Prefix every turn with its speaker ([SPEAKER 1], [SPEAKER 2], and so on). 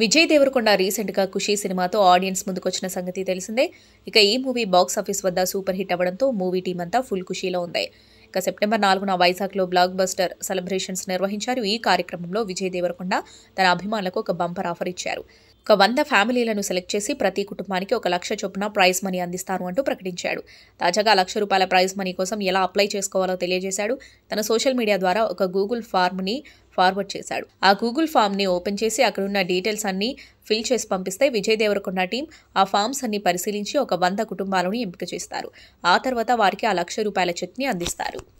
[SPEAKER 1] విజయ్ దేవరకొండ రీసెంట్గా ఖుషీ సినిమాతో ఆడియన్స్ ముందుకొచ్చిన సంగతి తెలిసిందే ఇక ఈ మూవీ బాక్స్ ఆఫీస్ వద్ద సూపర్ హిట్ అవ్వడంతో మూవీ టీం అంతా ఫుల్ ఖుషీలో ఉంది ఇక సెప్టెంబర్ నాలుగున వైజాగ్లో బ్లాక్ బస్టర్ సెలబ్రేషన్స్ నిర్వహించారు ఈ కార్యక్రమంలో విజయ్ దేవరకొండ తన అభిమానులకు ఒక బంపర్ ఆఫర్ ఇచ్చారు ఒక వంద ఫ్యామిలీలను సెలెక్ట్ చేసి ప్రతి కుటుంబానికి ఒక లక్ష చొప్పున ప్రైజ్ మనీ అందిస్తాను అంటూ ప్రకటించాడు తాజాగా లక్ష రూపాయల ప్రైజ్ మనీ కోసం ఎలా అప్లై చేసుకోవాలో తెలియజేశాడు తన సోషల్ మీడియా ద్వారా ఒక గూగుల్ ఫార్మ్ని ఫార్వర్డ్ చేశాడు ఆ గూగుల్ ఫామ్ని ఓపెన్ చేసి అక్కడున్న డీటెయిల్స్ అన్నీ ఫిల్ చేసి పంపిస్తే విజయ్ దేవరకొండ టీం ఆ ఫామ్స్ అన్ని పరిశీలించి ఒక వంద కుటుంబాలను ఎంపిక చేస్తారు ఆ తర్వాత వారికి ఆ లక్ష రూపాయల చెక్ని అందిస్తారు